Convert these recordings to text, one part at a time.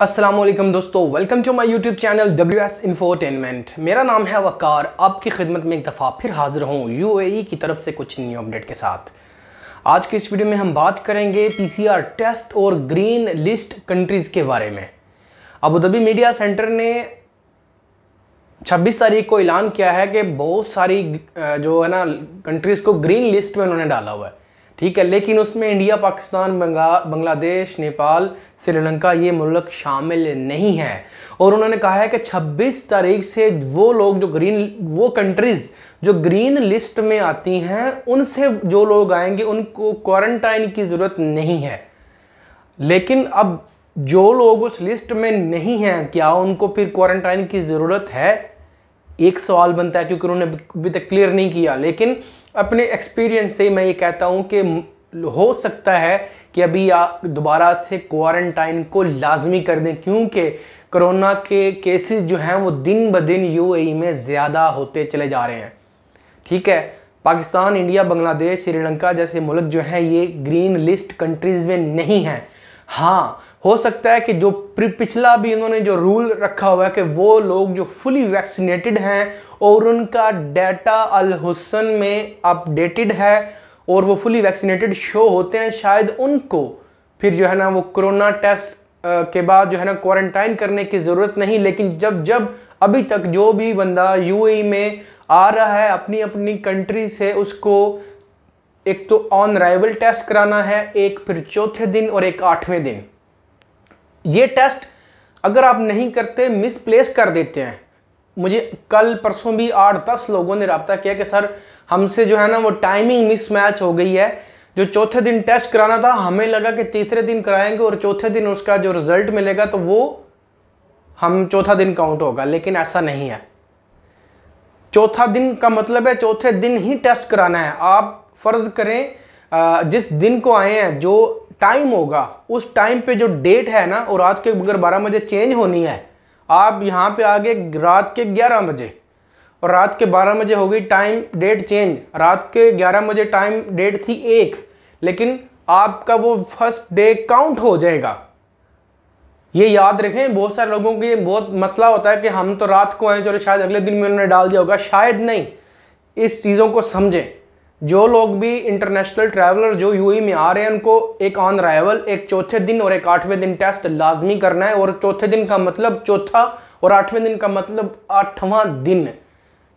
असलम दोस्तों welcome to my YouTube channel W S infotainment मेरा नाम है वकार आपकी खिदमत में एक दफ़ा फिर हाजिर हूँ यूएई e की तरफ से कुछ न्यू अपडेट के साथ आज के इस वीडियो में हम बात करेंगे आर टेस्ट और ग्रीन लिस्ट कंट्रीज़ के बारे में अबूदबी मीडिया सेंटर ने 26 तारीख को ऐलान किया है कि बहुत सारी जो है ना कंट्रीज़ को ग्रीन लिस्ट में उन्होंने डाला हुआ है ठीक है लेकिन उसमें इंडिया पाकिस्तान बांग्लादेश नेपाल श्रीलंका ये मुल्क शामिल नहीं है और उन्होंने कहा है कि 26 तारीख से वो लोग जो ग्रीन वो कंट्रीज़ जो ग्रीन लिस्ट में आती हैं उनसे जो लोग आएंगे उनको क्वारंटाइन की ज़रूरत नहीं है लेकिन अब जो लोग उस लिस्ट में नहीं हैं क्या उनको फिर क्वारंटाइन की ज़रूरत है एक सवाल बनता है क्योंकि उन्होंने अभी तक क्लियर नहीं किया लेकिन अपने एक्सपीरियंस से मैं ये कहता हूँ कि हो सकता है कि अभी आप दोबारा से क्वारंटाइन को लाजमी कर दें क्योंकि कोरोना के केसेस जो हैं वो दिन ब दिन यू e में ज़्यादा होते चले जा रहे हैं ठीक है पाकिस्तान इंडिया बांग्लादेश श्रीलंका जैसे मुल्क जो हैं ये ग्रीन लिस्ट कंट्रीज़ में नहीं हैं हाँ हो सकता है कि जो पिछला भी इन्होंने जो रूल रखा हुआ है कि वो लोग जो फुली वैक्सीनेटेड हैं और उनका डाटा अल हुसन में अपडेटेड है और वो फुली वैक्सीनेटेड शो होते हैं शायद उनको फिर जो है ना वो कोरोना टेस्ट के बाद जो है ना क्वारंटाइन करने की ज़रूरत नहीं लेकिन जब जब अभी तक जो भी बंदा यू e में आ रहा है अपनी अपनी कंट्री से उसको एक तो ऑन राइवल टेस्ट कराना है एक फिर चौथे दिन और एक आठवें दिन ये टेस्ट अगर आप नहीं करते मिसप्लेस कर देते हैं मुझे कल परसों भी आठ दस लोगों ने रबता किया कि सर हमसे जो है ना वो टाइमिंग मिसमैच हो गई है जो चौथे दिन टेस्ट कराना था हमें लगा कि तीसरे दिन कराएंगे और चौथे दिन उसका जो रिज़ल्ट मिलेगा तो वो हम चौथा दिन काउंट होगा लेकिन ऐसा नहीं है चौथा दिन का मतलब है चौथे दिन ही टेस्ट कराना है आप फ़र्ज़ करें जिस दिन को आए हैं जो टाइम होगा उस टाइम पे जो डेट है ना और रात के अगर बारह बजे चेंज होनी है आप यहाँ पे आगे रात के ग्यारह बजे और रात के बारह बजे हो गई टाइम डेट चेंज रात के ग्यारह बजे टाइम डेट थी एक लेकिन आपका वो फर्स्ट डे काउंट हो जाएगा ये याद रखें बहुत सारे लोगों के बहुत मसला होता है कि हम तो रात को आए चलो शायद अगले दिन में उन्होंने डाल दिया होगा शायद नहीं इस चीज़ों को समझें जो लोग भी इंटरनेशनल ट्रैवलर जो यूएई e में आ रहे हैं उनको एक ऑन अराइवल एक चौथे दिन और एक आठवें दिन टेस्ट लाजमी करना है और चौथे दिन का मतलब चौथा और आठवें दिन का मतलब आठवां दिन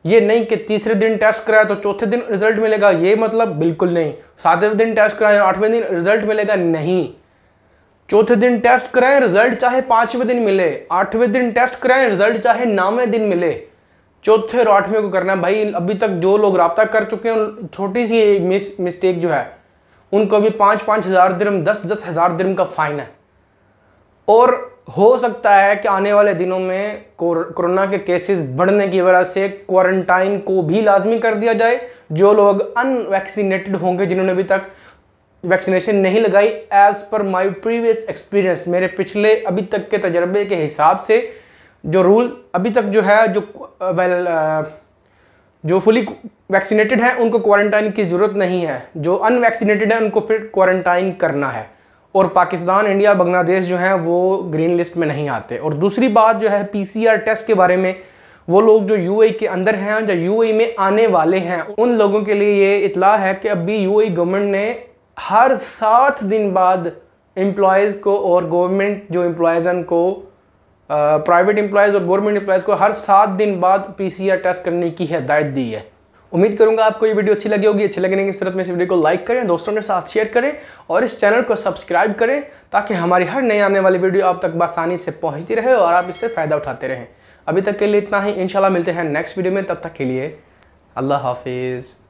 ये नहीं कि तीसरे दिन टेस्ट कराया तो चौथे दिन रिजल्ट मिलेगा ये मतलब बिल्कुल नहीं सातवें दिन टेस्ट कराएं आठवें दिन रिजल्ट मिलेगा नहीं चौथे दिन टेस्ट कराएं रिजल्ट चाहे पाँचवें दिन मिले आठवें दिन टेस्ट कराएं रिजल्ट चाहे नौवें दिन मिले चौथे और आठवें को करना है भाई अभी तक जो लोग रबता कर चुके हैं छोटी सी मिस मिस्टेक जो है उनको भी पाँच पाँच हज़ार दरम दस दस हज़ार दरम का फ़ाइन है और हो सकता है कि आने वाले दिनों में कोरोना के केसेस बढ़ने की वजह से क्वारंटाइन को भी लाजमी कर दिया जाए जो लोग अनवैक्सीनेटेड होंगे जिन्होंने अभी तक वैक्सीनेशन नहीं लगाई as per my previous experience मेरे पिछले अभी तक के तजर्बे के हिसाब से जो रूल अभी तक जो है जो वेल जो फुली वैक्सीनेटेड हैं उनको क्वारंटाइन की ज़रूरत नहीं है जो अनवैक्सीनेटेड हैं उनको फिर क्वारंटाइन करना है और पाकिस्तान इंडिया बांग्लादेश जो हैं वो ग्रीन लिस्ट में नहीं आते और दूसरी बात जो है पीसीआर टेस्ट के बारे में वो लोग जो यूएई के अंदर हैं या यूएई में आने वाले हैं उन लोगों के लिए ये इतला है कि अभी यू गवर्नमेंट ने हर सात दिन बाद एम्प्लॉयज़ को और गवर्नमेंट जो एम्प्लॉयज़ को उनको प्राइवेट एम्प्लॉयज़ और गवर्नमेंट एम्प्लॉयज़ को हर सात दिन बाद पी टेस्ट करने की हदायत दी है उम्मीद करूंगा आपको ये वीडियो अच्छी लगी होगी अच्छी लगने की सूरत में इस वीडियो को लाइक करें दोस्तों के साथ शेयर करें और इस चैनल को सब्सक्राइब करें ताकि हमारी हर नई आने वाली वीडियो आप तक बसानी से पहुंचती रहे और आप इससे फ़ायदा उठाते रहें अभी तक के लिए इतना ही इंशाल्लाह मिलते हैं नेक्स्ट वीडियो में तब तक के लिए अल्लाह हाफिज़